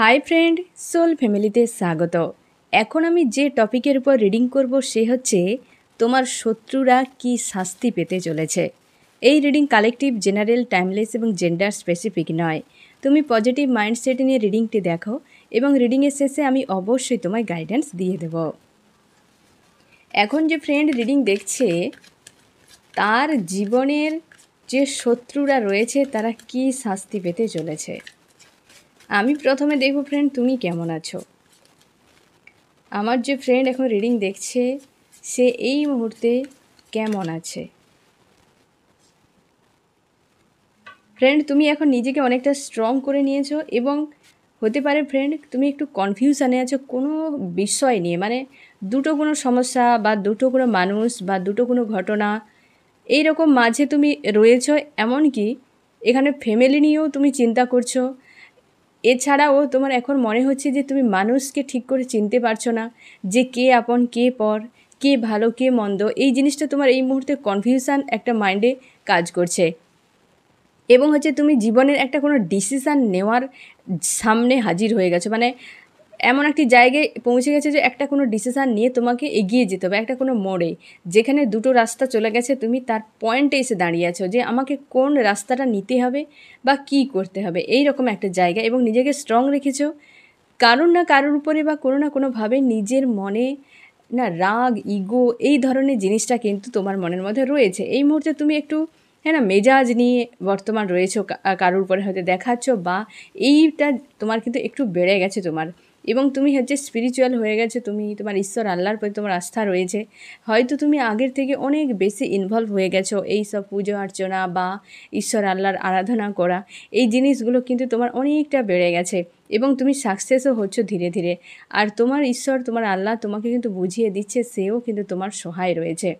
hi friend soul ফ্যামিলিতে স্বাগত এখন আমি যে টপিকের উপর রিডিং করব সে হচ্ছে তোমার শত্রুরা কি শাস্তি পেতে চলেছে এই রিডিং কালেকটিভ জেনারেল টাইমলেস এবং জেন্ডার স্পেসিফিক নয় তুমি পজিটিভ মাইন্ডসেট নিয়ে রিডিংটি দেখো এবং রিডিংয়ের শেষে আমি অবশ্যই তোমায় গাইডেন্স দিয়ে দেব এখন যে ফ্রেন্ড রিডিং দেখছে তার জীবনের যে শত্রুরা রয়েছে তারা কি শাস্তি পেতে চলেছে আমি প্রথমে দেখব ফ্রেন্ড তুমি কেমন আছো আমার যে ফ্রেন্ড এখন রিডিং দেখছে সে এই মুহূর্তে কেমন আছে ফ্রেন্ড তুমি এখন নিজেকে অনেকটা স্ট্রং করে নিয়েছো এবং হতে পারে ফ্রেন্ড তুমি একটু কনফিউশানে আছো কোনো বিষয় নিয়ে মানে দুটো কোনো সমস্যা বা দুটো কোনো মানুষ বা দুটো কোনো ঘটনা এই রকম মাঝে তুমি রয়েছ এমনকি এখানে ফ্যামিলি নিয়েও তুমি চিন্তা করছো এছাড়াও তোমার এখন মনে হচ্ছে যে তুমি মানুষকে ঠিক করে চিনতে পারছো না যে কে আপন কে পর কে ভালো কে মন্দ এই জিনিসটা তোমার এই মুহূর্তে কনফিউশান একটা মাইন্ডে কাজ করছে এবং হচ্ছে তুমি জীবনের একটা কোনো ডিসিশান নেওয়ার সামনে হাজির হয়ে গেছো মানে এমন একটি জায়গায় পৌঁছে গেছে যে একটা কোনো ডিসিশান নিয়ে তোমাকে এগিয়ে যেতে হবে একটা কোনো মোড়ে যেখানে দুটো রাস্তা চলে গেছে তুমি তার পয়েন্টে এসে দাঁড়িয়ে আছো যে আমাকে কোন রাস্তাটা নিতে হবে বা কি করতে হবে এই রকম একটা জায়গা এবং নিজেকে স্ট্রং রেখেছো কারোর না কারোর উপরে বা কোনো না কোনোভাবে নিজের মনে না রাগ ইগো এই ধরনের জিনিসটা কিন্তু তোমার মনের মধ্যে রয়েছে এই মুহূর্তে তুমি একটু হ্যাঁ না মেজাজ নিয়ে বর্তমান রয়েছে কারোর উপরে হয়তো দেখাচ্ছ বা এইটা তোমার কিন্তু একটু বেড়ে গেছে তোমার এবং তুমি হচ্ছে স্পিরিচুয়াল হয়ে গেছে তুমি তোমার ঈশ্বর আল্লাহর প্রতি তোমার আস্থা রয়েছে হয়তো তুমি আগের থেকে অনেক বেশি ইনভলভ হয়ে গেছো এই সব পুজো অর্চনা বা ঈশ্বর আল্লাহর আরাধনা করা এই জিনিসগুলো কিন্তু তোমার অনেকটা বেড়ে গেছে এবং তুমি সাকসেসও হচ্ছ ধীরে ধীরে আর তোমার ঈশ্বর তোমার আল্লাহ তোমাকে কিন্তু বুঝিয়ে দিচ্ছে সেও কিন্তু তোমার সহায় রয়েছে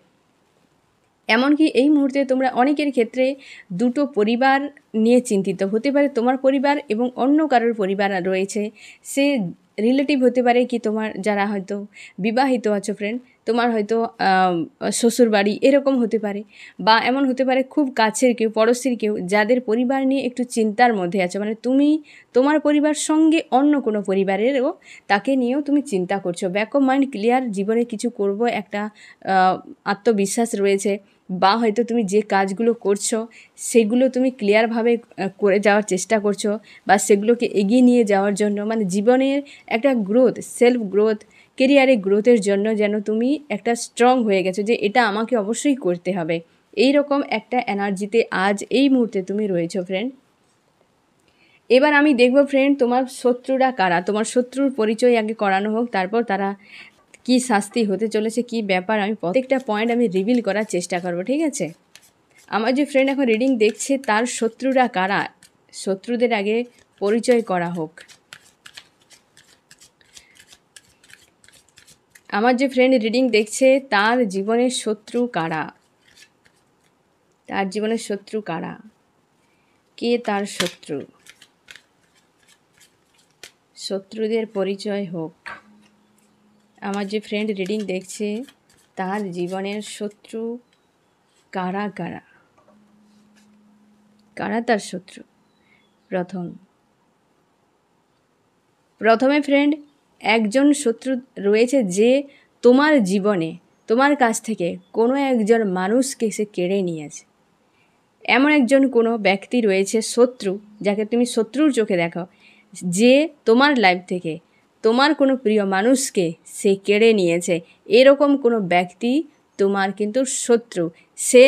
এমনকি এই মুহূর্তে তোমরা অনেকের ক্ষেত্রে দুটো পরিবার নিয়ে চিন্তিত হতে পারে তোমার পরিবার এবং অন্য কারোর পরিবার রয়েছে সে রিলেটিভ হতে পারে কি তোমার যারা হয়তো বিবাহিত আছো ফ্রেন্ড তোমার হয়তো শ্বশুর বাড়ি এরকম হতে পারে বা এমন হতে পারে খুব কাছের কেউ পড়শির কেউ যাদের পরিবার নিয়ে একটু চিন্তার মধ্যে আছো মানে তুমি তোমার পরিবার সঙ্গে অন্য কোনো পরিবারেরও তাকে নিয়েও তুমি চিন্তা করছো ব্যাক অফ মাইন্ড ক্লিয়ার জীবনে কিছু করব একটা আত্মবিশ্বাস রয়েছে বা হয়তো তুমি যে কাজগুলো করছো সেগুলো তুমি ক্লিয়ারভাবে করে যাওয়ার চেষ্টা করছো বা সেগুলোকে এগিয়ে নিয়ে যাওয়ার জন্য মানে জীবনের একটা গ্রোথ সেলফ গ্রোথ কেরিয়ারে গ্রোথের জন্য যেন তুমি একটা স্ট্রং হয়ে গেছো যে এটা আমাকে অবশ্যই করতে হবে এই রকম একটা এনার্জিতে আজ এই মুহূর্তে তুমি রয়েছো ফ্রেন্ড এবার আমি দেখব ফ্রেন্ড তোমার শত্রুরা কারা তোমার শত্রুর পরিচয় আগে করানো হোক তারপর তারা কি শাস্তি হতে চলেছে কি ব্যাপার আমি প্রত্যেকটা পয়েন্ট আমি রিভিল করার চেষ্টা করব ঠিক আছে আমার যে ফ্রেন্ড এখন রিডিং দেখছে তার শত্রুরা কারা শত্রুদের আগে পরিচয় করা হোক আমার যে ফ্রেন্ড রিডিং দেখছে তার জীবনের শত্রু কারা তার জীবনের শত্রু কারা কে তার শত্রু শত্রুদের পরিচয় হোক আমার যে ফ্রেন্ড রিডিং দেখছে তার জীবনের শত্রু কারা কারা কারা তার শত্রু প্রথম প্রথমে ফ্রেন্ড একজন শত্রু রয়েছে যে তোমার জীবনে তোমার কাছ থেকে কোনো একজন মানুষকে সে কেড়ে নিয়েছে এমন একজন কোনো ব্যক্তি রয়েছে শত্রু যাকে তুমি শত্রুর চোখে দেখো যে তোমার লাইফ থেকে তোমার কোনো প্রিয় মানুষকে সে কেড়ে নিয়েছে এরকম কোনো ব্যক্তি তোমার কিন্তু শত্রু সে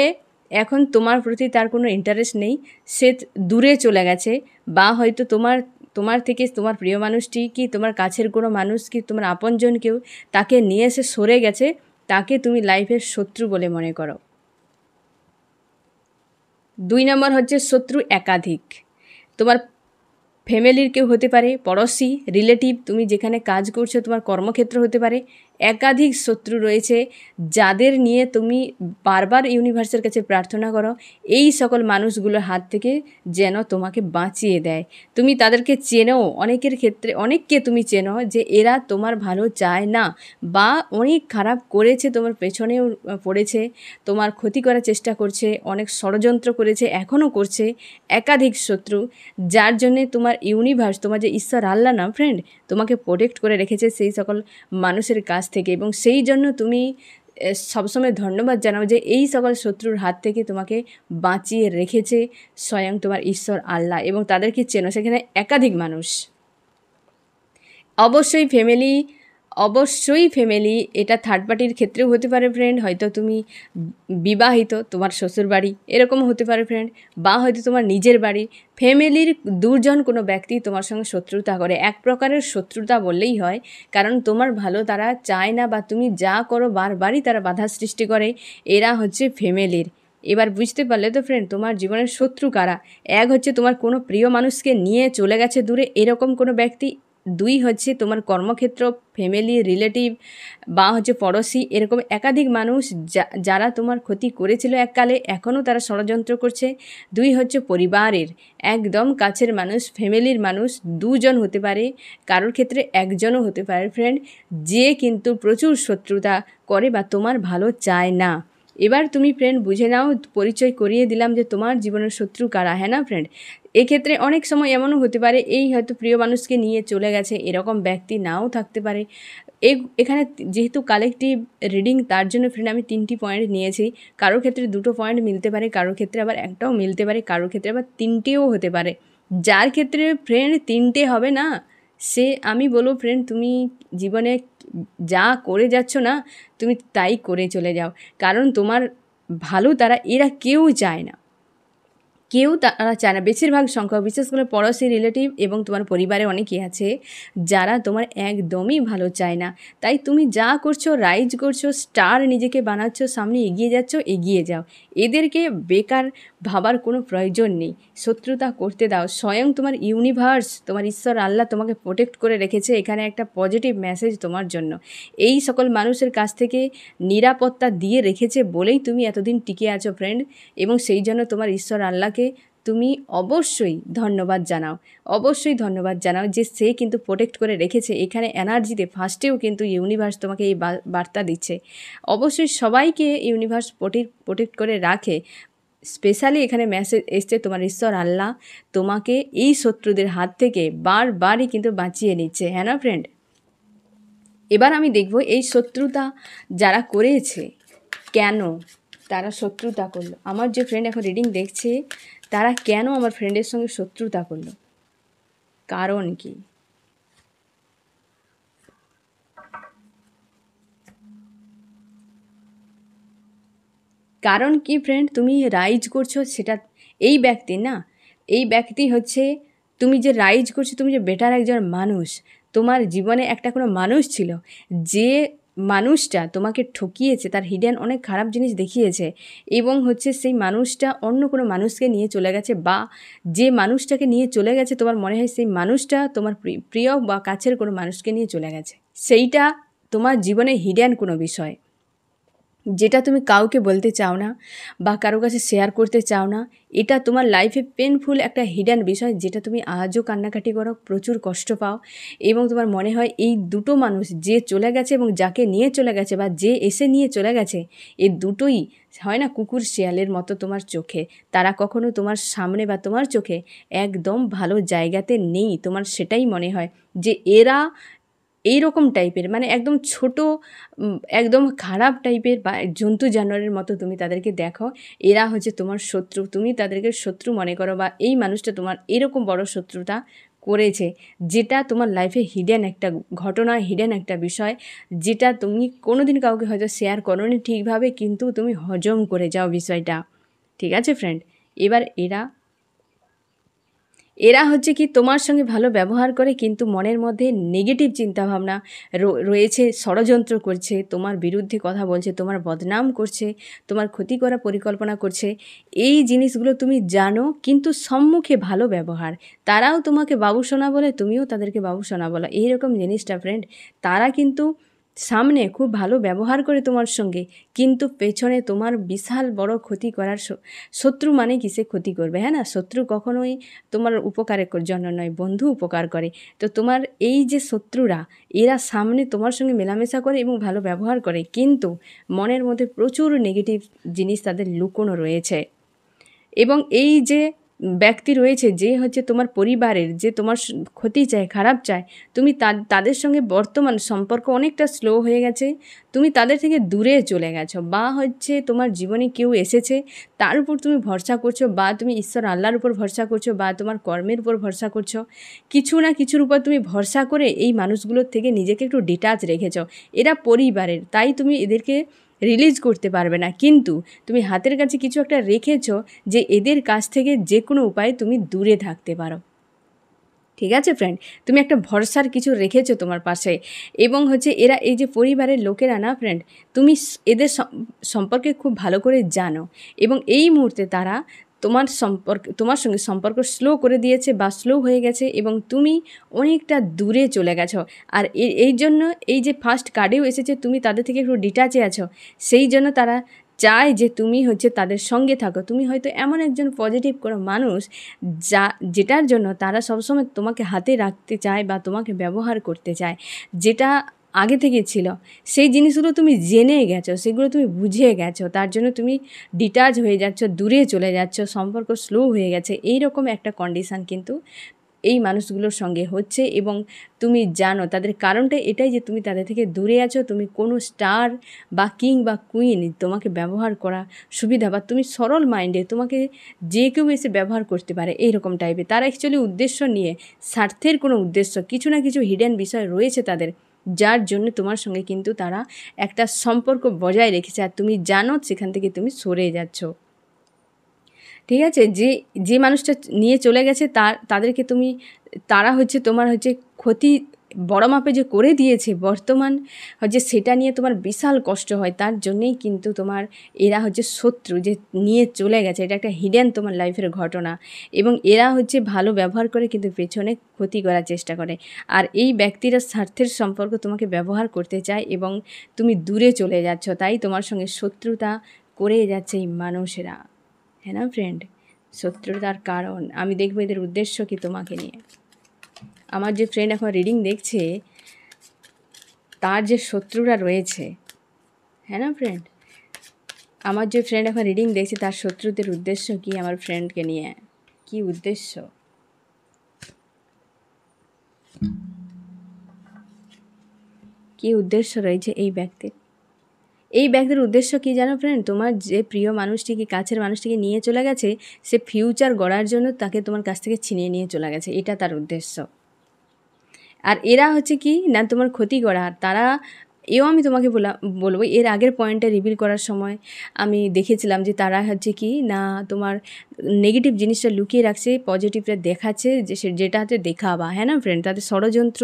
এখন তোমার প্রতি তার কোনো ইন্টারেস্ট নেই সে দূরে চলে গেছে বা হয়তো তোমার তোমার থেকে তোমার প্রিয় মানুষটি কি তোমার কাছের কোনো মানুষ কি তোমার আপনজন কেউ তাকে নিয়ে এসে সরে গেছে তাকে তুমি লাইফের শত্রু বলে মনে করো দুই নম্বর হচ্ছে শত্রু একাধিক তোমার ফ্যামিলির কেউ হতে পারে পড়শি রিলেটিভ তুমি যেখানে কাজ করছো তোমার কর্মক্ষেত্র হতে পারে একাধিক শত্রু রয়েছে যাদের নিয়ে তুমি বারবার ইউনিভার্সের কাছে প্রার্থনা করো এই সকল মানুষগুলোর হাত থেকে যেন তোমাকে বাঁচিয়ে দেয় তুমি তাদেরকে চেনো অনেকের ক্ষেত্রে অনেককে তুমি চেনো যে এরা তোমার ভালো চায় না বা অনেক খারাপ করেছে তোমার পেছনেও পড়েছে তোমার ক্ষতি করার চেষ্টা করছে অনেক ষড়যন্ত্র করেছে এখনও করছে একাধিক শত্রু যার জন্যে তোমার ইউনিভার্স তোমার যে ঈশ্বর আল্লাহ না ফ্রেন্ড তোমাকে প্রোটেক্ট করে রেখেছে সেই সকল মানুষের কাছ থেকে এবং সেই জন্য তুমি সবসময় ধন্যবাদ জানাবো যে এই সকল শত্রুর হাত থেকে তোমাকে বাঁচিয়ে রেখেছে স্বয়ং তোমার ঈশ্বর আল্লাহ এবং তাদেরকে চেনো সেখানে একাধিক মানুষ অবশ্যই ফ্যামিলি অবশ্যই ফ্যামিলি এটা থার্ড পার্টির ক্ষেত্রেও হতে পারে ফ্রেন্ড হয়তো তুমি বিবাহিত তোমার শ্বশুর বাড়ি এরকম হতে পারে ফ্রেন্ড বা হয়তো তোমার নিজের বাড়ি ফ্যামিলির দুজন কোনো ব্যক্তি তোমার সঙ্গে শত্রুতা করে এক প্রকারের শত্রুতা বললেই হয় কারণ তোমার ভালো তারা চায় না বা তুমি যা করো বারবারই তারা বাধা সৃষ্টি করে এরা হচ্ছে ফ্যামিলির এবার বুঝতে পারলে তো ফ্রেন্ড তোমার জীবনের শত্রু কারা এক হচ্ছে তোমার কোনো প্রিয় মানুষকে নিয়ে চলে গেছে দূরে এরকম কোনো ব্যক্তি দুই হচ্ছে তোমার কর্মক্ষেত্র ফ্যামিলি রিলেটিভ বা হচ্ছে পড়োশি এরকম একাধিক মানুষ যারা তোমার ক্ষতি করেছিল এককালে এখনও তারা ষড়যন্ত্র করছে দুই হচ্ছে পরিবারের একদম কাছের মানুষ ফ্যামিলির মানুষ দুজন হতে পারে কারোর ক্ষেত্রে একজনও হতে পারে ফ্রেন্ড যে কিন্তু প্রচুর শত্রুতা করে বা তোমার ভালো চায় না এবার তুমি ফ্রেন্ড বুঝে নাও পরিচয় করিয়ে দিলাম যে তোমার জীবনের শত্রু কারা হ্যাঁ না ফ্রেন্ড এক্ষেত্রে অনেক সময় এমনও হতে পারে এই হয়তো প্রিয় মানুষকে নিয়ে চলে গেছে এরকম ব্যক্তি নাও থাকতে পারে এ এখানে যেহেতু কালেকটিভ রিডিং তার জন্য ফ্রেন্ড আমি তিনটি পয়েন্ট নিয়েছি কারো ক্ষেত্রে দুটো পয়েন্ট মিলতে পারে কারোর ক্ষেত্রে আবার একটাও মিলতে পারে কারোর ক্ষেত্রে আবার তিনটেও হতে পারে যার ক্ষেত্রে ফ্রেন্ড তিনটে হবে না সে আমি বলবো ফ্রেন্ড তুমি জীবনে যা করে যাচ্ছ না তুমি তাই করে চলে যাও কারণ তোমার ভালো তারা এরা কেউ চায় না কেউ তারা চায় না বেশিরভাগ সংখ্যক বিশেষ করে পড়োশি রিলেটিভ এবং তোমার পরিবারে অনেকেই আছে যারা তোমার একদমই ভালো চায় না তাই তুমি যা করছো রাইজ করছো স্টার নিজেকে বানাচ্ছ সামনে এগিয়ে যাচ্ছ এগিয়ে যাও এদেরকে বেকার ভাবার কোনো প্রয়োজন নেই শত্রুতা করতে দাও স্বয়ং তোমার ইউনিভার্স তোমার ঈশ্বর আল্লাহ তোমাকে প্রোটেক্ট করে রেখেছে এখানে একটা পজিটিভ মেসেজ তোমার জন্য এই সকল মানুষের কাছ থেকে নিরাপত্তা দিয়ে রেখেছে বলেই তুমি এতদিন টিকে আছো ফ্রেন্ড এবং সেই জন্য তোমার ঈশ্বর আল্লাহকে তুমি অবশ্যই ধন্যবাদ জানাও অবশ্যই ধন্যবাদ জানাও যে সে কিন্তু প্রোটেক্ট করে রেখেছে এখানে এনার্জিতে ফার্স্টেও কিন্তু ইউনিভার্স তোমাকে এই বার্তা দিচ্ছে অবশ্যই সবাইকে ইউনিভার্স প্রোটেক্ট প্রোটেক্ট করে রাখে স্পেশালি এখানে মেসেজ এসছে তোমার ঈশ্বর আল্লাহ তোমাকে এই শত্রুদের হাত থেকে বারবারই কিন্তু বাঁচিয়ে নিচ্ছে হ্যাঁ না ফ্রেন্ড এবার আমি দেখব এই শত্রুতা যারা করেছে কেন তারা শত্রুতা করলো আমার যে ফ্রেন্ড এখন রিডিং দেখছে তারা কেন আমার ফ্রেন্ডের সঙ্গে শত্রুতা করলো কারণ কী কারণ কি ফ্রেন্ড তুমি রাইজ করছো সেটা এই ব্যক্তি না এই ব্যক্তি হচ্ছে তুমি যে রাইজ করছো তুমি যে বেটার একজন মানুষ তোমার জীবনে একটা কোনো মানুষ ছিল যে মানুষটা তোমাকে ঠকিয়েছে তার হিডেন অনেক খারাপ জিনিস দেখিয়েছে এবং হচ্ছে সেই মানুষটা অন্য কোনো মানুষকে নিয়ে চলে গেছে বা যে মানুষটাকে নিয়ে চলে গেছে তোমার মনে হয় সেই মানুষটা তোমার প্রিয় বা কাছের কোনো মানুষকে নিয়ে চলে গেছে সেইটা তোমার জীবনে হিডেন কোনো বিষয় যেটা তুমি কাউকে বলতে চাও না বা কারো কাছে শেয়ার করতে চাও না এটা তোমার লাইফে পেনফুল একটা হিডেন বিষয় যেটা তুমি আজও কান্নাকাটি করো প্রচুর কষ্ট পাও এবং তোমার মনে হয় এই দুটো মানুষ যে চলে গেছে এবং যাকে নিয়ে চলে গেছে বা যে এসে নিয়ে চলে গেছে এ দুটোই হয় না কুকুর শেয়ালের মতো তোমার চোখে তারা কখনো তোমার সামনে বা তোমার চোখে একদম ভালো জায়গাতে নেই তোমার সেটাই মনে হয় যে এরা এই রকম টাইপের মানে একদম ছোট একদম খারাপ টাইপের বা জন্তু জানোয়ারের মতো তুমি তাদেরকে দেখো এরা হচ্ছে তোমার শত্রু তুমি তাদেরকে শত্রু মনে করো বা এই মানুষটা তোমার এরকম বড় শত্রুতা করেছে যেটা তোমার লাইফে হিডেন একটা ঘটনা হিডেন একটা বিষয় যেটা তুমি কোনো দিন কাউকে হয়তো শেয়ার করো ঠিকভাবে কিন্তু তুমি হজম করে যাও বিষয়টা ঠিক আছে ফ্রেন্ড এবার এরা এরা হচ্ছে কি তোমার সঙ্গে ভালো ব্যবহার করে কিন্তু মনের মধ্যে নেগেটিভ চিন্তাভাবনা রয়েছে ষড়যন্ত্র করছে তোমার বিরুদ্ধে কথা বলছে তোমার বদনাম করছে তোমার ক্ষতি করা পরিকল্পনা করছে এই জিনিসগুলো তুমি জানো কিন্তু সম্মুখে ভালো ব্যবহার তারাও তোমাকে বাবু শোনা বলে তুমিও তাদেরকে বাবু সোনা বলো এইরকম জিনিসটা ফ্রেন্ড তারা কিন্তু সামনে খুব ভালো ব্যবহার করে তোমার সঙ্গে কিন্তু পেছনে তোমার বিশাল বড় ক্ষতি করার শত্রু মানে কিসে সে ক্ষতি করবে হ্যাঁ না শত্রু কখনোই তোমার উপকারের জন্য নয় বন্ধু উপকার করে তো তোমার এই যে শত্রুরা এরা সামনে তোমার সঙ্গে মেলামেশা করে এবং ভালো ব্যবহার করে কিন্তু মনের মধ্যে প্রচুর নেগেটিভ জিনিস তাদের লুকোনো রয়েছে এবং এই যে ব্যক্তি রয়েছে যে হচ্ছে তোমার পরিবারের যে তোমার ক্ষতি চায় খারাপ চায় তুমি তাদের সঙ্গে বর্তমান সম্পর্ক অনেকটা স্লো হয়ে গেছে তুমি তাদের থেকে দূরে চলে গেছো বা হচ্ছে তোমার জীবনে কেউ এসেছে তার উপর তুমি ভরসা করছো বা তুমি ঈশ্বর আল্লাহর উপর ভরসা করছো বা তোমার কর্মের উপর ভরসা করছো কিছু না কিছুর উপর তুমি ভরসা করে এই মানুষগুলোর থেকে নিজেকে একটু ডিটাচ রেখেছ এরা পরিবারের তাই তুমি এদেরকে রিলিজ করতে পারবে না কিন্তু তুমি হাতের কাছে কিছু একটা রেখেছো যে এদের কাছ থেকে যে কোনো উপায়ে তুমি দূরে থাকতে পারো ঠিক আছে ফ্রেন্ড তুমি একটা ভরসার কিছু রেখেছো তোমার পাশে এবং হচ্ছে এরা এই যে পরিবারের লোকেরা না ফ্রেন্ড তুমি এদের সম্পর্কে খুব ভালো করে জানো এবং এই মুহূর্তে তারা তোমার সম্পর্ক তোমার সঙ্গে সম্পর্ক স্লো করে দিয়েছে বা স্লো হয়ে গেছে এবং তুমি অনেকটা দূরে চলে গেছো আর এই জন্য এই যে ফার্স্ট কার্ডেও এসেছে তুমি তাদের থেকে একটু ডিটাচে আছো সেই জন্য তারা চায় যে তুমি হচ্ছে তাদের সঙ্গে থাকো তুমি হয়তো এমন একজন পজিটিভ কোনো মানুষ যা যেটার জন্য তারা সবসময় তোমাকে হাতে রাখতে চায় বা তোমাকে ব্যবহার করতে চায় যেটা আগে থেকে ছিল সেই জিনিসগুলো তুমি জেনে গেছো সেগুলো তুমি বুঝে গেছো তার জন্য তুমি ডিটাচ হয়ে যাচ্ছ দূরে চলে যাচ্ছ সম্পর্ক স্লো হয়ে গেছে এই রকম একটা কন্ডিশান কিন্তু এই মানুষগুলোর সঙ্গে হচ্ছে এবং তুমি জানো তাদের কারণটা এটাই যে তুমি তাদের থেকে দূরে আছো তুমি কোনো স্টার বা কিং বা কুইন তোমাকে ব্যবহার করা সুবিধা বা তুমি সরল মাইন্ডে তোমাকে যে কেউ এসে ব্যবহার করতে পারে এইরকম টাইপের তারা অ্যাকচুয়ালি উদ্দেশ্য নিয়ে স্বার্থের কোনো উদ্দেশ্য কিছু না কিছু হিডেন বিষয় রয়েছে তাদের যার জন্য তোমার সঙ্গে কিন্তু তারা একটা সম্পর্ক বজায় রেখেছে আর তুমি জানো সেখান থেকে তুমি সরে যাচ্ছ ঠিক আছে যে যে মানুষটা নিয়ে চলে গেছে তার তাদেরকে তুমি তারা হচ্ছে তোমার হচ্ছে ক্ষতি বড় মাপে যে করে দিয়েছে বর্তমান হচ্ছে সেটা নিয়ে তোমার বিশাল কষ্ট হয় তার জন্যেই কিন্তু তোমার এরা হচ্ছে শত্রু যে নিয়ে চলে গেছে এটা একটা হিডেন তোমার লাইফের ঘটনা এবং এরা হচ্ছে ভালো ব্যবহার করে কিন্তু পেছনে ক্ষতি করার চেষ্টা করে আর এই ব্যক্তিরা স্বার্থের সম্পর্ক তোমাকে ব্যবহার করতে চায় এবং তুমি দূরে চলে যাচ্ছ তাই তোমার সঙ্গে শত্রুতা করে যাচ্ছে এই মানুষেরা হ্যাঁ না ফ্রেন্ড শত্রুতার কারণ আমি দেখবো এদের উদ্দেশ্য কি তোমাকে নিয়ে আমার যে ফ্রেন্ড এখন রিডিং দেখছে তার যে শত্রুরা রয়েছে হ্যাঁ না ফ্রেন্ড আমার যে ফ্রেন্ড এখন রিডিং দেখছে তার শত্রুদের উদ্দেশ্য কি আমার ফ্রেন্ডকে নিয়ে কি উদ্দেশ্য কি উদ্দেশ্য রয়েছে এই ব্যক্তির এই ব্যক্তির উদ্দেশ্য কি জানো ফ্রেন্ড তোমার যে প্রিয় মানুষটিকে কাছের মানুষটিকে নিয়ে চলে গেছে সে ফিউচার গড়ার জন্য তাকে তোমার কাছ থেকে ছিনিয়ে নিয়ে চলে গেছে এটা তার উদ্দেশ্য আর এরা হচ্ছে কি না তোমার ক্ষতি করা তারা এও আমি তোমাকে বলা বলবো এর আগের পয়েন্টে রিভিল করার সময় আমি দেখেছিলাম যে তারা হচ্ছে কি না তোমার নেগেটিভ জিনিসটা লুকিয়ে রাখছে পজিটিভটা দেখাচ্ছে যে সে যেটা দেখা দেখাবা হ্যাঁ না ফ্রেন্ড তাদের ষড়যন্ত্র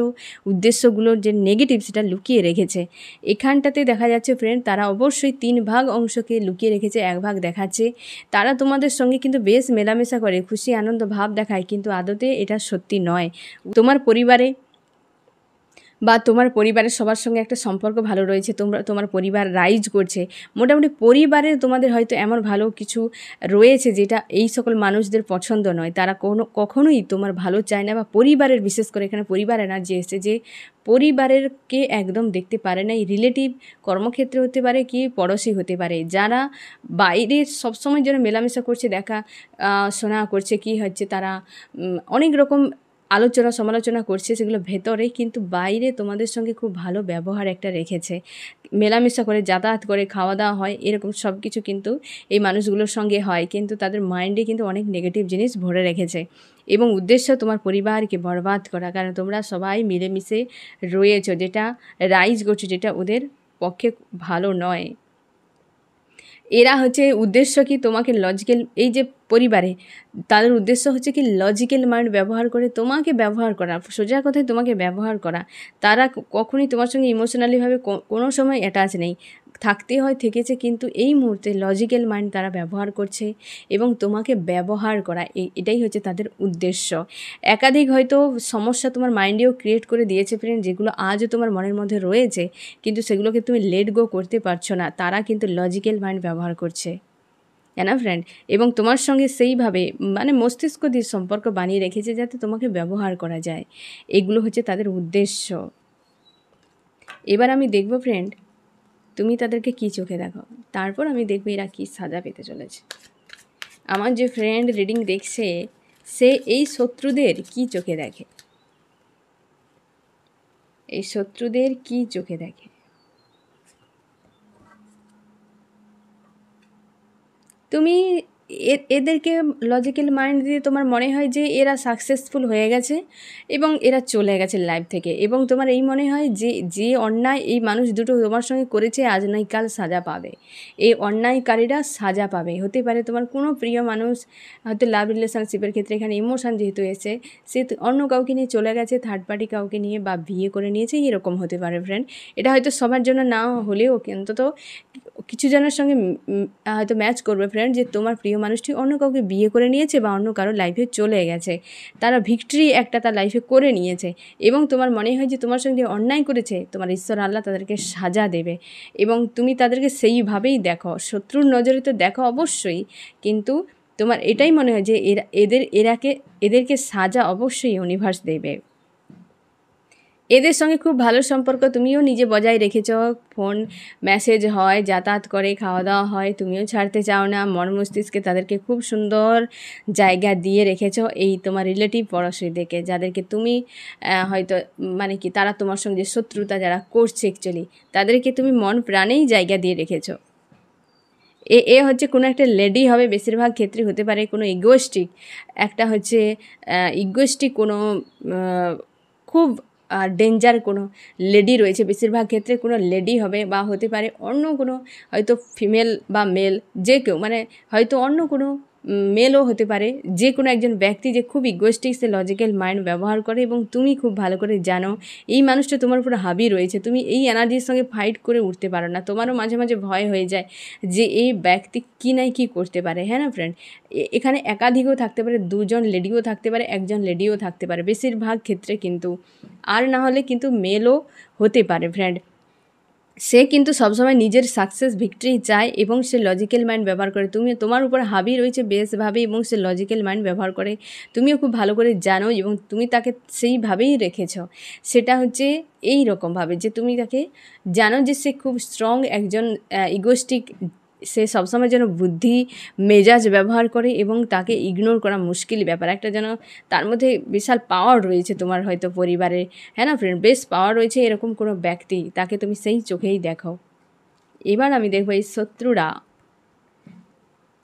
উদ্দেশ্যগুলোর যে নেগেটিভ সেটা লুকিয়ে রেখেছে এখানটাতে দেখা যাচ্ছে ফ্রেন্ড তারা অবশ্যই তিন ভাগ অংশকে লুকিয়ে রেখেছে এক ভাগ দেখাচ্ছে তারা তোমাদের সঙ্গে কিন্তু বেশ মেলামেশা করে খুশি আনন্দ ভাব দেখায় কিন্তু আদতে এটা সত্যি নয় তোমার পরিবারে বা তোমার পরিবারের সবার সঙ্গে একটা সম্পর্ক ভালো রয়েছে তোমরা তোমার পরিবার রাইজ করছে মোটামুটি পরিবারের তোমাদের হয়তো এমন ভালো কিছু রয়েছে যেটা এই সকল মানুষদের পছন্দ নয় তারা কোনো কখনোই তোমার ভালো চায় না বা পরিবারের বিশেষ করে এখানে পরিবার এনার্জি এসছে যে পরিবারেরকে একদম দেখতে পারে না এই রিলেটিভ কর্মক্ষেত্রে হতে পারে কি পড়শি হতে পারে যারা বাইরে সবসময় যেন মেলামেশা করছে দেখা শোনা করছে কি হচ্ছে তারা অনেক রকম আলোচনা সমালোচনা করছে সেগুলো ভেতরে কিন্তু বাইরে তোমাদের সঙ্গে খুব ভালো ব্যবহার একটা রেখেছে মেলামেশা করে যাতায়াত করে খাওয়া দাওয়া হয় এরকম সব কিছু কিন্তু এই মানুষগুলোর সঙ্গে হয় কিন্তু তাদের মাইন্ডে কিন্তু অনেক নেগেটিভ জিনিস ভরে রেখেছে এবং উদ্দেশ্য তোমার পরিবারকে বরবাদ করা কারণ তোমরা সবাই মিলেমিশে রয়েছো যেটা রাইজ করছো যেটা ওদের পক্ষে ভালো নয় এরা হচ্ছে উদ্দেশ্য কি তোমাকে লজিক্যাল এই যে পরিবারে তাদের উদ্দেশ্য হচ্ছে কি লজিক্যাল মাইন্ড ব্যবহার করে তোমাকে ব্যবহার করা সোজা কথায় তোমাকে ব্যবহার করা তারা কখনই তোমার সঙ্গে ইমোশনালিভাবে কোনো সময় অ্যাটাচ নেই থাকতে হয় থেকেছে কিন্তু এই মুহূর্তে লজিক্যাল মাইন্ড তারা ব্যবহার করছে এবং তোমাকে ব্যবহার করা এটাই হচ্ছে তাদের উদ্দেশ্য একাধিক হয়তো সমস্যা তোমার মাইন্ডেও ক্রিয়েট করে দিয়েছে ফ্রেন্ড যেগুলো আজও তোমার মনের মধ্যে রয়েছে কিন্তু সেগুলোকে তুমি লেট গো করতে পারছো না তারা কিন্তু লজিক্যাল মাইন্ড ব্যবহার করছে না ফ্রেন্ড এবং তোমার সঙ্গে সেইভাবে মানে মস্তিষ্ক দিয়ে সম্পর্ক বানিয়ে রেখেছে যাতে তোমাকে ব্যবহার করা যায় এগুলো হচ্ছে তাদের উদ্দেশ্য এবার আমি দেখব ফ্রেন্ড তুমি তাদেরকে কী চোখে দেখো তারপর আমি দেখবো এরা কী সাজা পেতে চলেছে আমার যে ফ্রেন্ড রিডিং দেখছে সে এই শত্রুদের কি চোখে দেখে এই শত্রুদের কি চোখে দেখে তুমি এদেরকে লজিক্যাল মাইন্ড দিয়ে তোমার মনে হয় যে এরা সাকসেসফুল হয়ে গেছে এবং এরা চলে গেছে লাইফ থেকে এবং তোমার এই মনে হয় যে যে অন্যায় এই মানুষ দুটো তোমার সঙ্গে করেছে আজ নাই কাল সাজা পাবে এই অন্যায়কারীরা সাজা পাবে হতে পারে তোমার কোনো প্রিয় মানুষ হয়তো লাভ রিলেশনশিপের ক্ষেত্রে এখানে ইমোশান যেহেতু এসে সে অন্য কাউকে নিয়ে চলে গেছে থার্ড পার্টি কাউকে নিয়ে বা বিয়ে করে নিয়েছে এরকম হতে পারে ফ্রেন্ড এটা হয়তো সবার জন্য না হলেও অন্তত কিছু জনের সঙ্গে হয়তো ম্যাচ করবে ফ্রেন্ড যে তোমার প্রিয় স্থানীয় মানুষটি অন্য কাউকে বিয়ে করে নিয়েছে বা অন্য কারো লাইফে চলে গেছে তারা ভিক্টরি একটা তার লাইফে করে নিয়েছে এবং তোমার মনে হয় যে তোমার সঙ্গে অন্যায় করেছে তোমার ঈশ্বর আল্লাহ তাদেরকে সাজা দেবে এবং তুমি তাদেরকে সেইভাবেই দেখো শত্রুর নজরে তো দেখো অবশ্যই কিন্তু তোমার এটাই মনে হয় যে এরা এদের এরাকে এদেরকে সাজা অবশ্যই ইউনিভার্স দেবে এদের সঙ্গে খুব ভালো সম্পর্ক তুমিও নিজে বজায় রেখেছ ফোন মেসেজ হয় যাতায়াত করে খাওয়া দাওয়া হয় তুমিও ছাড়তে চাও না মন মস্তিষ্কে তাদেরকে খুব সুন্দর জায়গা দিয়ে রেখেছ এই তোমার রিলেটিভ দেখে যাদেরকে তুমি হয়তো মানে কি তারা তোমার সঙ্গে শত্রুতা যারা করছে অ্যাকচুয়ালি তাদেরকে তুমি মন প্রাণেই জায়গা দিয়ে রেখেছ এ এ হচ্ছে কোনো একটা লেডি হবে বেশিরভাগ ক্ষেত্রে হতে পারে কোনো ইগোস্টিক একটা হচ্ছে ইগোস্টিক কোনো খুব ডেঞ্জার কোনো লেডি রয়েছে বেশিরভাগ ক্ষেত্রে কোনো লেডি হবে বা হতে পারে অন্য কোনো হয়তো ফিমেল বা মেল যে কেউ মানে হয়তো অন্য কোনো মেলও হতে পারে যে কোনো একজন ব্যক্তি যে খুব ইগোস্টিক্সে লজিক্যাল মাইন্ড ব্যবহার করে এবং তুমি খুব ভালো করে জানো এই মানুষটা তোমার উপর হাবি রয়েছে তুমি এই এনার্জির সঙ্গে ফাইট করে উঠতে পারো না তোমারও মাঝে মাঝে ভয় হয়ে যায় যে এই ব্যক্তি কী নাই কী করতে পারে হ্যাঁ না ফ্রেন্ড এখানে একাধিকও থাকতে পারে দুজন লেডিও থাকতে পারে একজন লেডিও থাকতে পারে বেশিরভাগ ক্ষেত্রে কিন্তু আর না হলে কিন্তু মেলও হতে পারে ফ্রেন্ড সে কিন্তু সবসময় নিজের সাকসেস ভিক্টরি চায় এবং সে লজিক্যাল মাইন্ড ব্যবহার করে তুমি তোমার উপর হাবি রয়েছে বেশভাবে এবং সে লজিক্যাল মাইন্ড ব্যবহার করে তুমিও খুব ভালো করে জানো এবং তুমি তাকে সেইভাবেই রেখেছ সেটা হচ্ছে এই রকমভাবে যে তুমি তাকে জানো যে সে খুব স্ট্রং একজন ইগোস্টিক সে সবসময় যেন বুদ্ধি মেজাজ ব্যবহার করে এবং তাকে ইগনোর করা মুশকিল ব্যাপার একটা যেন তার মধ্যে বিশাল পাওয়ার রয়েছে তোমার হয়তো পরিবারে হ্যাঁ না ফ্রেন্ড বেশ পাওয়ার রয়েছে এরকম কোনো ব্যক্তি তাকে তুমি সেই চোখেই দেখো এবার আমি দেখবো এই শত্রুরা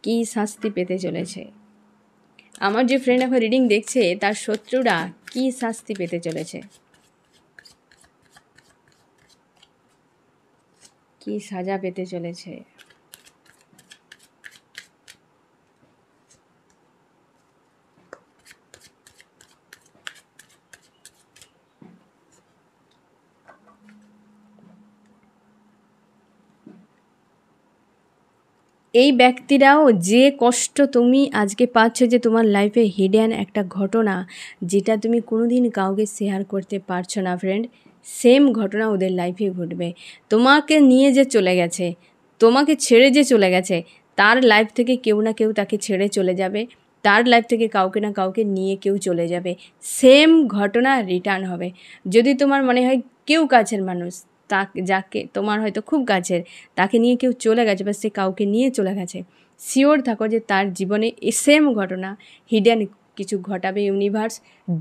কী শাস্তি পেতে চলেছে আমার যে ফ্রেন্ড এখন রিডিং দেখছে তার শত্রুরা কী শাস্তি পেতে চলেছে কী সাজা পেতে চলেছে এই ব্যক্তিরাও যে কষ্ট তুমি আজকে পাচ্ছ যে তোমার লাইফে হিডেন একটা ঘটনা যেটা তুমি কোনো দিন কাউকে শেয়ার করতে পারছো না ফ্রেন্ড সেম ঘটনা ওদের লাইফে ঘটবে তোমাকে নিয়ে যে চলে গেছে তোমাকে ছেড়ে যে চলে গেছে তার লাইফ থেকে কেউ না কেউ তাকে ছেড়ে চলে যাবে তার লাইফ থেকে কাউকে না কাউকে নিয়ে কেউ চলে যাবে সেম ঘটনা রিটার্ন হবে যদি তোমার মনে হয় কেউ কাছের মানুষ তা যাকে তোমার হয়তো খুব গাছের তাকে নিয়ে কেউ চলে গেছে বা সে কাউকে নিয়ে চলে গেছে শিওর থাকো যে তার জীবনে সেম ঘটনা হিডেন কিছু ঘটাবে ইউনিভার্স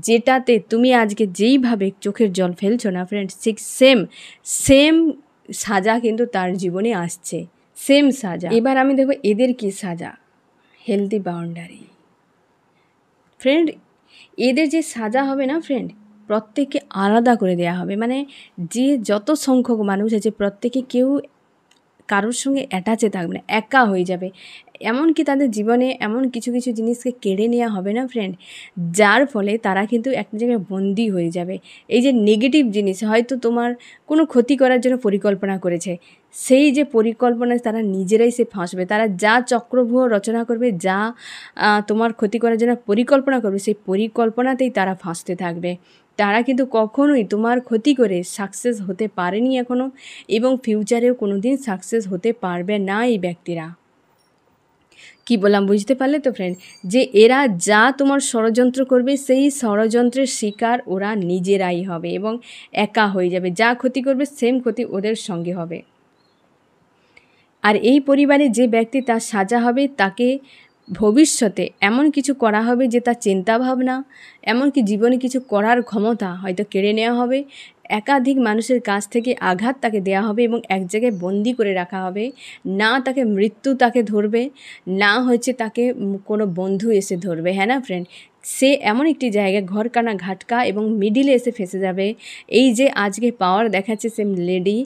যেটাতে তুমি আজকে যেইভাবে চোখের জল ফেলছো না ফ্রেন্ড সিক সেম সেম সাজা কিন্তু তার জীবনে আসছে সেম সাজা এবার আমি দেখব এদের কি সাজা হেলদি বাউন্ডারি ফ্রেন্ড এদের যে সাজা হবে না ফ্রেন্ড প্রত্যেককে আলাদা করে দেয়া হবে মানে যে যত সংখ্যক মানুষ আছে প্রত্যেকে কেউ কারোর সঙ্গে অ্যাটাচে থাকবে না একা হয়ে যাবে এমনকি তাদের জীবনে এমন কিছু কিছু জিনিসকে কেড়ে নেওয়া হবে না ফ্রেন্ড যার ফলে তারা কিন্তু একটা জায়গায় বন্দি হয়ে যাবে এই যে নেগেটিভ জিনিস হয়তো তোমার কোনো ক্ষতি করার জন্য পরিকল্পনা করেছে সেই যে পরিকল্পনা তারা নিজেরাই সে ফাঁসবে তারা যা চক্রভূহ রচনা করবে যা তোমার ক্ষতি করার জন্য পরিকল্পনা করবে সেই পরিকল্পনাতেই তারা ফাঁসতে থাকবে তারা কিন্তু কখনোই তোমার ক্ষতি করে সাকসেস হতে পারেনি এখনও এবং ফিউচারেও কোনো দিন সাকসেস হতে পারবে না এই ব্যক্তিরা কি বললাম বুঝতে পারলে তো ফ্রেন্ড যে এরা যা তোমার ষড়যন্ত্র করবে সেই ষড়যন্ত্রের শিকার ওরা নিজেরাই হবে এবং একা হয়ে যাবে যা ক্ষতি করবে সেম ক্ষতি ওদের সঙ্গে হবে আর এই পরিবারে যে ব্যক্তি তার সাজা হবে তাকে ভবিষ্যতে এমন কিছু করা হবে যে তার চিন্তাভাবনা এমনকি জীবনে কিছু করার ক্ষমতা হয়তো কেড়ে নেওয়া হবে একাধিক মানুষের কাছ থেকে আঘাত তাকে দেয়া হবে এবং এক জায়গায় বন্দি করে রাখা হবে না তাকে মৃত্যু তাকে ধরবে না হচ্ছে তাকে কোনো বন্ধু এসে ধরবে হ্যাঁ না ফ্রেন্ড সে এমন একটি জায়গায় ঘরকানা ঘাটকা এবং মিডিলে এসে ফেসে যাবে এই যে আজকে পাওয়ার দেখাচ্ছে সে লেডি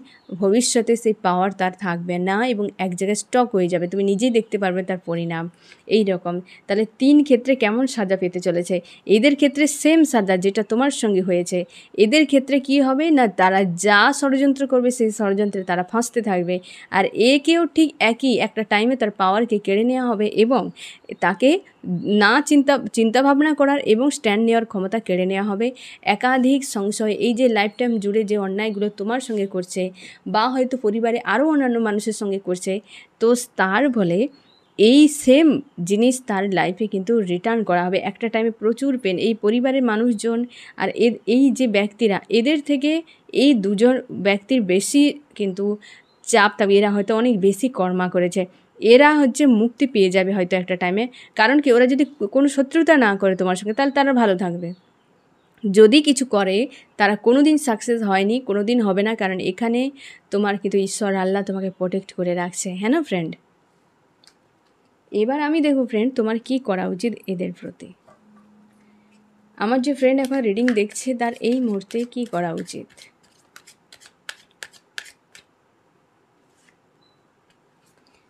ভবিষ্যতে সেই পাওয়ার তার থাকবে না এবং এক জায়গায় স্টক হয়ে যাবে তুমি নিজেই দেখতে পারবে তার পরিণাম এই রকম তাহলে তিন ক্ষেত্রে কেমন সাজা পেতে চলেছে এদের ক্ষেত্রে সেম সাজা যেটা তোমার সঙ্গে হয়েছে এদের ক্ষেত্রে কি হবে না তারা যা ষড়যন্ত্র করবে সেই ষড়যন্ত্রে তারা ফাঁসতে থাকবে আর একেও ঠিক একই একটা টাইমে তার পাওয়ারকে কেড়ে নেওয়া হবে এবং তাকে না চিন্তা চিন্তাভাবনা সামনা করার এবং স্ট্যান্ড নেওয়ার ক্ষমতা কেড়ে নেওয়া হবে একাধিক সংশয় এই যে লাইফ টাইম জুড়ে যে অন্যায়গুলো তোমার সঙ্গে করছে বা হয়তো পরিবারে আরও অন্যান্য মানুষের সঙ্গে করছে তো তার বলে এই সেম জিনিস তার লাইফে কিন্তু রিটার্ন করা হবে একটা টাইমে প্রচুর পেন এই পরিবারের মানুষজন আর এর এই যে ব্যক্তিরা এদের থেকে এই দুজন ব্যক্তির বেশি কিন্তু চাপ তাপ এরা হয়তো অনেক বেশি কর্মা করেছে এরা হচ্ছে মুক্তি পেয়ে যাবে হয়তো একটা টাইমে কারণ কি ওরা যদি কোনো শত্রুতা না করে তোমার সঙ্গে তাহলে তারা ভালো থাকবে যদি কিছু করে তারা কোনো দিন সাকসেস হয়নি কোনো দিন হবে না কারণ এখানে তোমার কিন্তু ঈশ্বর আল্লাহ তোমাকে প্রোটেক্ট করে রাখছে হ্যাঁ না ফ্রেন্ড এবার আমি দেখো ফ্রেন্ড তোমার কি করা উচিত এদের প্রতি আমার যে ফ্রেন্ড এখন রিডিং দেখছে তার এই মুহূর্তে কি করা উচিত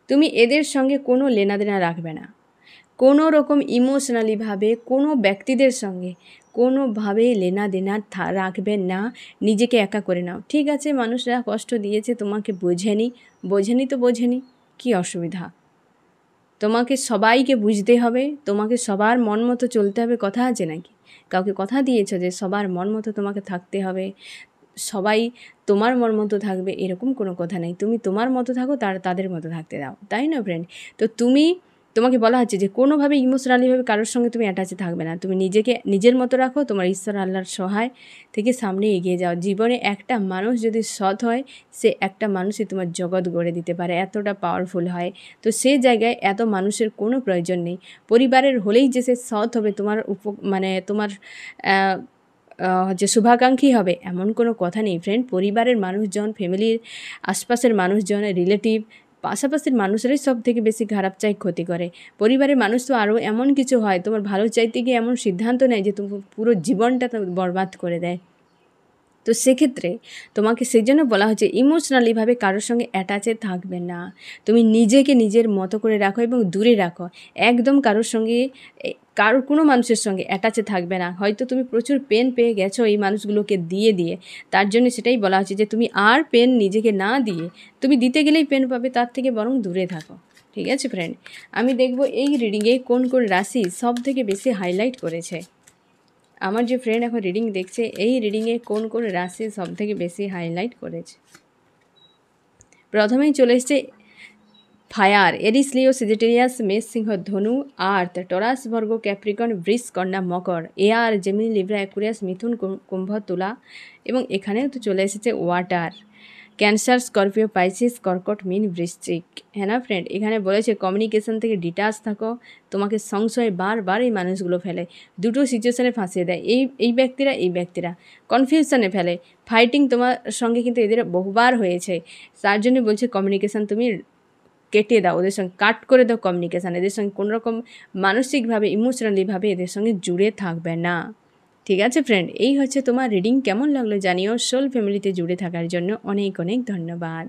তুমি এদের সঙ্গে কোনো লেনাদেনা রাখবে না কোনো রকম ইমোশনালিভাবে কোনো ব্যক্তিদের সঙ্গে কোনোভাবে লেনাদেনা রাখবে না নিজেকে একা করে নাও ঠিক আছে মানুষরা কষ্ট দিয়েছে তোমাকে বোঝেনি বোঝেনি তো বোঝেনি কি অসুবিধা তোমাকে সবাইকে বুঝতে হবে তোমাকে সবার মন মতো চলতে হবে কথা আছে নাকি কাউকে কথা দিয়েছ যে সবার মন মতো তোমাকে থাকতে হবে সবাই তোমার মর মতো থাকবে এরকম কোনো কথা নেই তুমি তোমার মতো থাকো তারা তাদের মতো থাকতে দাও তাই না ফ্রেন্ড তো তুমি তোমাকে বলা হচ্ছে যে কোনোভাবে ইমোশনালিভাবে কারোর সঙ্গে তুমি অ্যাটাচে থাকবে না তুমি নিজেকে নিজের মতো রাখো তোমার ঈশ্বর আল্লাহর সহায় থেকে সামনে এগিয়ে যাও জীবনে একটা মানুষ যদি সৎ হয় সে একটা মানুষই তোমার জগৎ গড়ে দিতে পারে এতটা পাওয়ারফুল হয় তো সে জায়গায় এত মানুষের কোনো প্রয়োজন নেই পরিবারের হলেই যে সে সৎ হবে তোমার উপ মানে তোমার হচ্ছে শুভাকাঙ্ক্ষী হবে এমন কোনো কথা নেই ফ্রেন্ড পরিবারের মানুষজন ফ্যামিলির আশপাশের মানুষজনের রিলেটিভ পাশাপাশির মানুষেরাই সব থেকে বেশি খারাপ চাই ক্ষতি করে পরিবারের মানুষ তো আরও এমন কিছু হয় তোমার ভালো চাইতে গিয়ে এমন সিদ্ধান্ত নেয় যে তুমি পুরো জীবনটা বরবাদ করে দেয় তো সেক্ষেত্রে তোমাকে সেই জন্য বলা হচ্ছে ইমোশনালিভাবে কারোর সঙ্গে অ্যাটাচে থাকবে না তুমি নিজেকে নিজের মতো করে রাখো এবং দূরে রাখো একদম কারোর সঙ্গে কারোর কোনো মানুষের সঙ্গে অ্যাটাচে থাকবে না হয়তো তুমি প্রচুর পেন পেয়ে গেছো এই মানুষগুলোকে দিয়ে দিয়ে তার জন্য সেটাই বলা হচ্ছে যে তুমি আর পেন নিজেকে না দিয়ে তুমি দিতে গেলেই পেন পাবে তার থেকে বরং দূরে থাকো ঠিক আছে ফ্রেন্ড আমি দেখব এই রিডিংয়ে কোন কোন রাশি সব থেকে বেশি হাইলাইট করেছে আমার যে ফ্রেন্ড এখন রিডিং দেখছে এই রিডিংয়ে কোন কোন রাশি সব থেকে বেশি হাইলাইট করেছে প্রথমেই চলে এসছে ফায়ার এরিস লিও সিজিটেরিয়াস मेष সিংহ ধনু আর্থ টরাস वर्गो ক্যাপ্রিকন ব্রিস কন্যা মকর এয়ার জেমিনি লিব্রা অ্যাকুরিয়াস মিথুন কুম্ভ তুলা এবং এখানেও তো চলে এসেছে ওয়াটার ক্যান্সার স্করপিও পাইসিস কর্কট মিন বৃশ্চিক হ্যাঁ না ফ্রেন্ড এখানে বলেছে কমিউনিকেশন থেকে ডিটাচ থাকো তোমাকে সংশয়ে বারবার এই মানুষগুলো ফেলে দুটো সিচুয়েশানে ফাঁসিয়ে দেয় এই এই ব্যক্তিরা এই ব্যক্তিরা কনফিউশনে ফেলে ফাইটিং তোমার সঙ্গে কিন্তু এদের বহুবার হয়েছে তার জন্য বলছে কমিউনিকেশান তুমি কেটে দাও ওদের সঙ্গে কাট করে দাও কমিউনিকেশান এদের সঙ্গে কোনোরকম মানসিকভাবে ইমোশনালিভাবে এদের সঙ্গে জুড়ে থাকবে না ঠিক আছে ফ্রেন্ড এই হচ্ছে তোমার রিডিং কেমন লাগলো জানিও সোল ফ্যামিলিতে জুড়ে থাকার জন্য অনেক অনেক ধন্যবাদ